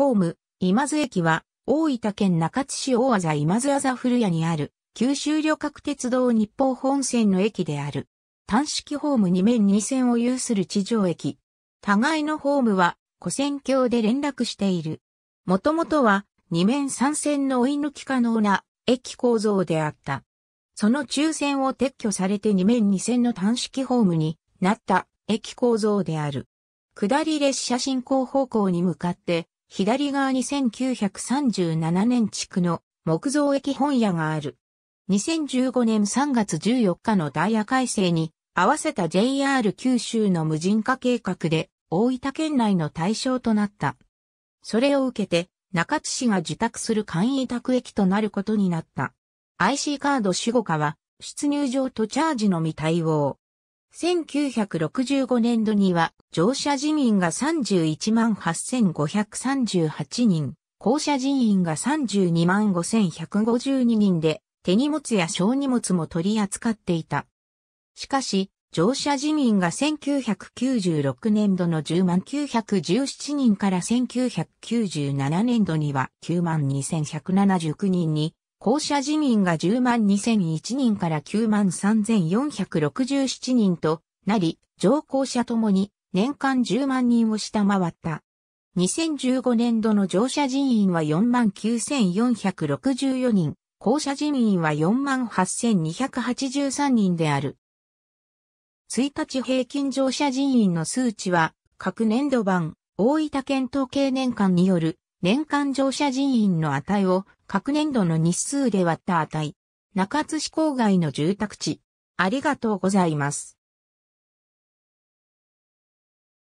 ホーム、今津駅は、大分県中津市大字今津あ古屋にある、九州旅客鉄道日報本線の駅である。単式ホーム2面2線を有する地上駅。互いのホームは、古線橋で連絡している。もともとは、2面3線の追い抜き可能な駅構造であった。その抽選を撤去されて2面2線の単式ホームになった駅構造である。下り列車進行方向に向かって左側に1937年築の木造駅本屋がある。2015年3月14日のダイヤ改正に合わせた JR 九州の無人化計画で大分県内の対象となった。それを受けて中津市が受託する簡易委託駅となることになった。IC カード守護課は出入場とチャージのみ対応。1965年度には乗車人員が31 8538人、降車人員が32 5152人で手荷物や小荷物も取り扱っていた。しかし、乗車人員が1996年度の10万917人から1997年度には9万2179人に校舎人員が10万2001人から9万3467人となり、上校舎ともに年間10万人を下回った。2015年度の乗車人員は4万9464人、校舎人員は4万8283人である。1日平均乗車人員の数値は、各年度版、大分県統計年間による年間乗車人員の値を各年度の日数で割った値。中津市郊外の住宅地。ありがとうございます。